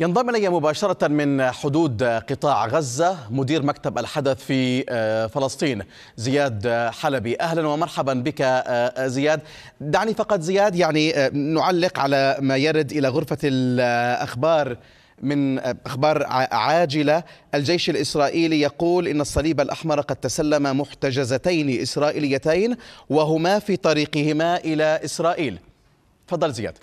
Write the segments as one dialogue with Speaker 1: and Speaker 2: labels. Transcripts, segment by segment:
Speaker 1: ينضم الي مباشره من حدود قطاع غزه مدير مكتب الحدث في آه، فلسطين زياد آه، حلبي اهلا ومرحبا بك آه، زياد دعني فقط زياد يعني نعلق على ما يرد الى غرفه الاخبار من اخبار عاجله الجيش الاسرائيلي يقول ان الصليب الاحمر قد تسلم محتجزتين اسرائيليتين وهما في طريقهما الى اسرائيل تفضل زياد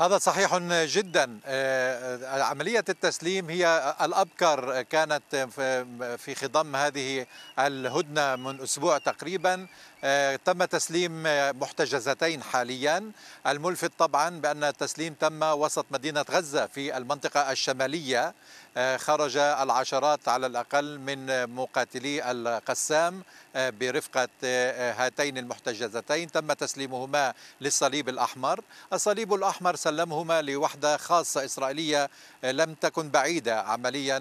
Speaker 2: هذا صحيح جدا آه، آه، عملية التسليم هي الأبكر كانت في خضم هذه الهدنة من أسبوع تقريبا آه، تم تسليم محتجزتين حاليا الملفت طبعا بأن التسليم تم وسط مدينة غزة في المنطقة الشمالية آه، خرج العشرات على الأقل من مقاتلي القسام آه، برفقة آه، هاتين المحتجزتين تم تسليمهما للصليب الأحمر الصليب الأحمر سلمهما لوحدة خاصة إسرائيلية لم تكن بعيدة عمليا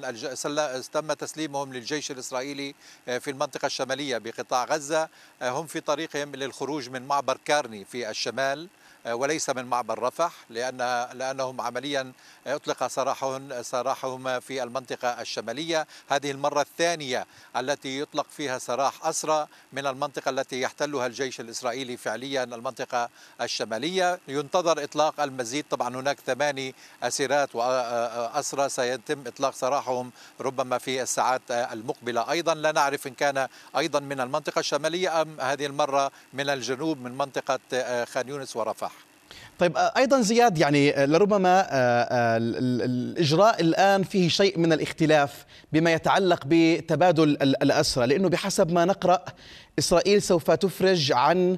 Speaker 2: تم تسليمهم للجيش الإسرائيلي في المنطقة الشمالية بقطاع غزة هم في طريقهم للخروج من معبر كارني في الشمال وليس من معبر رفح لأن لأنهم عمليا أطلق سراحهم سراحهم في المنطقة الشمالية هذه المرة الثانية التي يطلق فيها سراح أسرى من المنطقة التي يحتلها الجيش الإسرائيلي فعليا المنطقة الشمالية ينتظر إطلاق المزيد طبعا هناك ثماني أسيرات وأسرى سيتم إطلاق سراحهم ربما في الساعات المقبلة أيضا لا نعرف إن كان أيضا من المنطقة الشمالية أم هذه المرة من الجنوب من منطقة خان يونس ورفح
Speaker 1: طيب آه، ايضا زياد يعني آه، لربما آه، الاجراء الان فيه شيء من الاختلاف بما يتعلق بتبادل الاسرى لانه بحسب ما نقرا اسرائيل سوف تفرج عن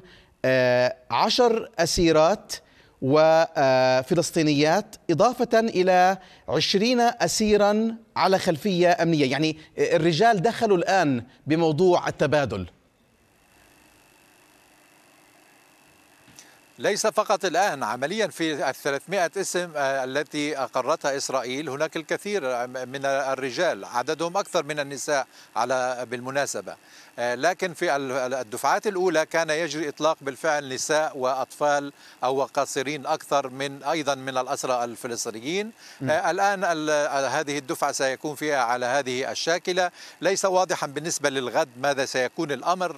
Speaker 1: عشر اسيرات وفلسطينيات إضافة إلى عشرين أسيرا على خلفية أمنية يعني الرجال دخلوا الآن بموضوع التبادل
Speaker 2: ليس فقط الآن عمليا في 300 اسم آه، التي أقرتها إسرائيل هناك الكثير آه، من الرجال عددهم أكثر من النساء على بالمناسبة آه، لكن في الدفعات الأولى كان يجري إطلاق بالفعل نساء وأطفال أو قاصرين أكثر من أيضا من الأسرى الفلسطينيين الآن هذه الدفعة سيكون فيها على هذه الشاكلة ليس واضحا بالنسبة للغد ماذا سيكون الأمر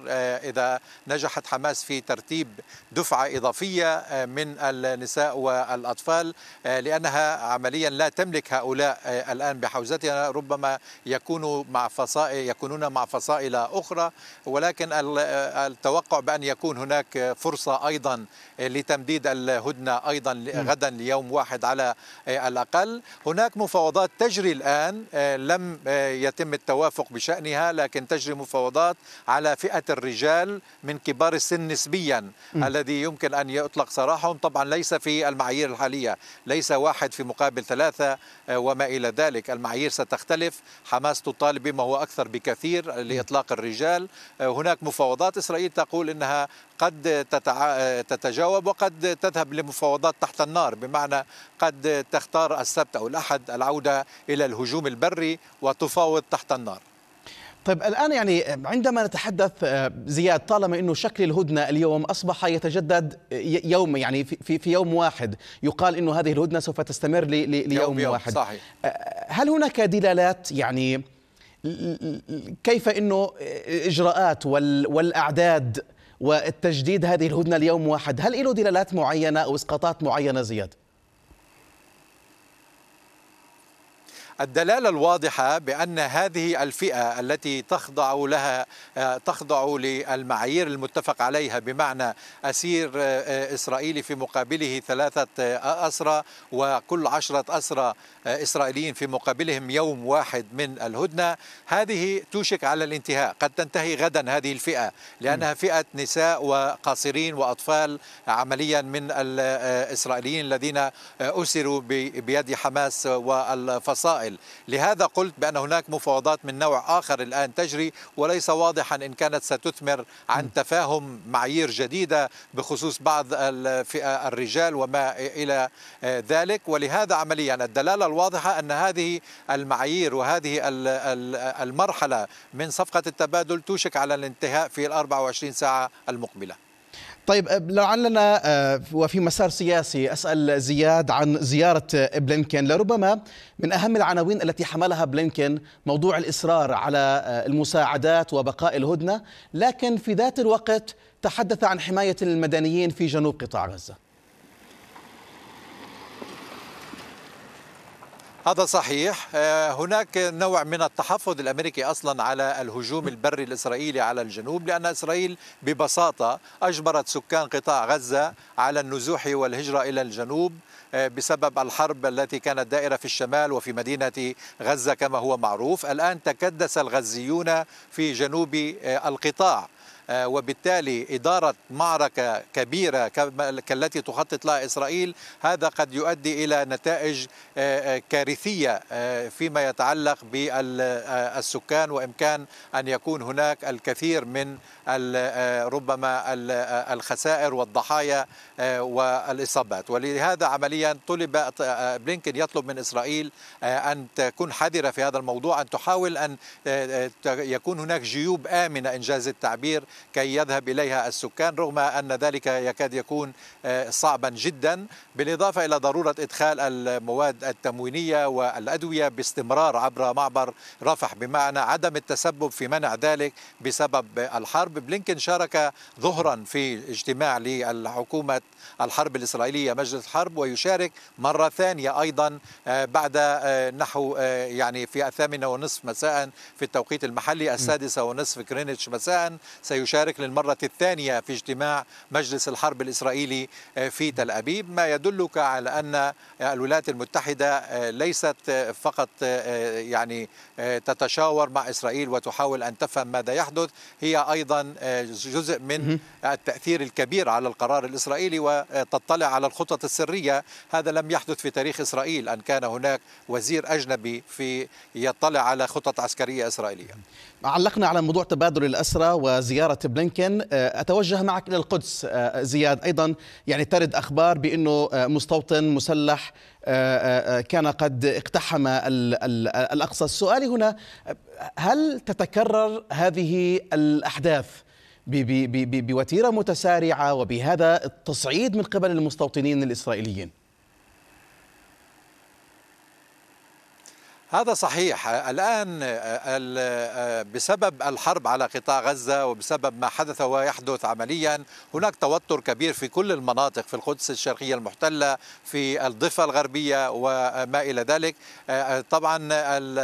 Speaker 2: إذا نجحت حماس في ترتيب دفعة إضافية الأكثرية آه، من النساء والأطفال آه، لأنها عمليا لا تملك هؤلاء آه، الآن بحوزتها ربما يكونوا مع فصائل يكونون مع فصائل أخرى ولكن التوقع بأن يكون هناك فرصة أيضا لتمديد الهدنة أيضا غدا ليوم واحد على الأقل هناك مفاوضات تجري الآن لم يتم التوافق بشأنها لكن تجري مفاوضات على فئة الرجال من كبار السن نسبيا الذي يمكن أن يطلق سراحهم طبعا ليس في المعايير الحالية ليس واحد في مقابل ثلاثة آه، وما إلى ذلك المعايير ستختلف حماس تطالب بما هو أكثر بكثير لإطلاق الرجال آه، هناك مفاوضات إسرائيل تقول إنها قد آه، تتجاوب وقد تذهب لمفاوضات تحت النار بمعنى قد تختار السبت أو الأحد العودة إلى الهجوم البري وتفاوض تحت النار
Speaker 1: طيب الآن يعني عندما نتحدث آه، زياد طالما أنه شكل الهدنة اليوم أصبح يتجدد آه، يوم يعني في, في يوم واحد يقال أنه هذه الهدنة سوف تستمر ليوم يوم يوم واحد صحيح. آه، هل هناك دلالات يعني كيف أنه إجراءات والأعداد والتجديد هذه الهدنة ليوم واحد هل له دلالات معينة أو إسقاطات معينة زياد؟
Speaker 2: الدلاله الواضحه بان هذه الفئه التي تخضع لها تخضع للمعايير المتفق عليها بمعنى اسير آه، آه، اسرائيلي في مقابله ثلاثه آه، اسرى وكل عشره اسرى اسرائيليين في مقابلهم يوم واحد من الهدنه هذه توشك على الانتهاء قد تنتهي غدا هذه الفئه لانها فئه نساء وقاصرين واطفال عمليا من الاسرائيليين الذين اسروا بيد حماس والفصائل إسرائيل لهذا قلت بأن هناك مفاوضات من نوع آخر الآن تجري وليس واضحا إن كانت ستثمر عن تفاهم معايير جديدة بخصوص بعض الفئة الرجال وما إلى آه، ذلك ولهذا عمليا الدلالة الواضحة أن هذه المعايير وهذه المرحلة من صفقة التبادل توشك على الانتهاء في ال 24 ساعة المقبلة
Speaker 1: طيب لعلنا آه، وفي مسار سياسي اسال زياد عن زياره بلينكن لربما من اهم العناوين التي حملها بلينكن موضوع الاصرار على آه، المساعدات وبقاء الهدنه لكن في ذات الوقت تحدث عن حمايه المدنيين في جنوب قطاع غزه
Speaker 2: هذا صحيح آه، هناك نوع من التحفظ الامريكي اصلا على الهجوم البري الاسرائيلي على الجنوب لان اسرائيل ببساطه اجبرت سكان قطاع غزه على النزوح والهجره الى الجنوب آه، بسبب الحرب التي كانت دائره في الشمال وفي مدينه غزه كما هو معروف الان تكدس الغزيون في جنوب آه، القطاع آه، وبالتالي إدارة معركة كبيرة كالتي تخطط لها إسرائيل هذا قد يؤدي إلى نتائج آه، آه، كارثية فيما يتعلق بالسكان وإمكان أن يكون هناك الكثير من ربما الخسائر والضحايا والإصابات ولهذا عمليا طلب بلينكن يطلب من إسرائيل أن تكون حذرة في هذا الموضوع أن تحاول أن يكون هناك جيوب آمنة إنجاز التعبير كي يذهب إليها السكان رغم أن ذلك يكاد يكون آه، صعبا جدا بالإضافة إلى ضرورة إدخال المواد التموينية والأدوية باستمرار عبر معبر رفح بمعنى عدم التسبب في منع ذلك بسبب الحرب بلينكن شارك ظهرا في اجتماع للحكومة الحرب الإسرائيلية مجلس الحرب ويشارك مرة ثانية أيضا آه، بعد آه، نحو يعني في الثامنة ونصف مساء في التوقيت المحلي السادسة ونصف كرينتش مساء سي سيشارك للمرة الثانية في اجتماع مجلس الحرب الإسرائيلي آه، في تل أبيب ما يدلك على أن آه، الولايات المتحدة آه، ليست فقط يعني تتشاور مع إسرائيل وتحاول أن تفهم ماذا يحدث هي أيضا جزء من التأثير الكبير على القرار الإسرائيلي وتطلع على الخطط السرية هذا لم يحدث في تاريخ إسرائيل أن كان هناك وزير أجنبي في يطلع على خطط عسكرية إسرائيلية
Speaker 1: علقنا على موضوع تبادل الأسرى وزيارة زيارة بلينكن آه، أتوجه معك إلى القدس آه، زياد أيضا يعني ترد أخبار بأنه آه، مستوطن مسلح كان قد اقتحم الأقصى السؤال هنا هل تتكرر هذه الأحداث بوتيرة متسارعة وبهذا التصعيد من قبل المستوطنين الإسرائيليين هذا
Speaker 2: صحيح الآن بسبب الحرب على قطاع غزة وبسبب ما حدث ويحدث عمليا هناك توتر كبير في كل المناطق في القدس الشرقية المحتلة في الضفة الغربية وما إلى ذلك طبعا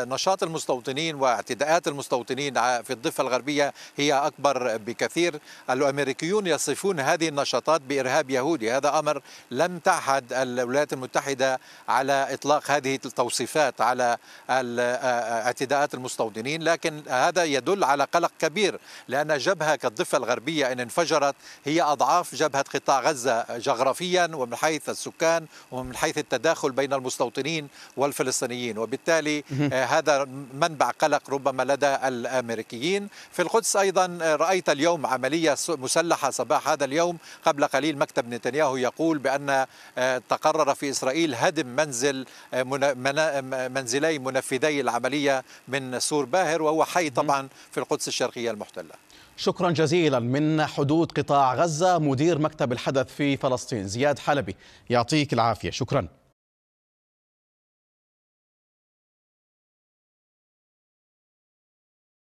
Speaker 2: نشاط المستوطنين واعتداءات المستوطنين في الضفة الغربية هي أكبر بكثير الأمريكيون يصفون هذه النشاطات بإرهاب يهودي هذا أمر لم تعهد الولايات المتحدة على إطلاق هذه التوصيفات على اعتداءات المستوطنين لكن هذا يدل على قلق كبير لأن جبهة كالضفة الغربية إن انفجرت هي أضعاف جبهة قطاع غزة جغرافيا ومن حيث السكان ومن حيث التداخل بين المستوطنين والفلسطينيين وبالتالي هذا منبع قلق ربما لدى الأمريكيين في القدس أيضا رأيت اليوم عملية مسلحة صباح هذا اليوم قبل قليل مكتب نتنياهو يقول بأن تقرر في إسرائيل هدم منزل منزلي منفذي العملية من سور باهر وهو حي طبعا في القدس الشرقية المحتلة
Speaker 1: شكرا جزيلا من حدود قطاع غزة مدير مكتب الحدث في فلسطين زياد حلبي يعطيك العافية شكرا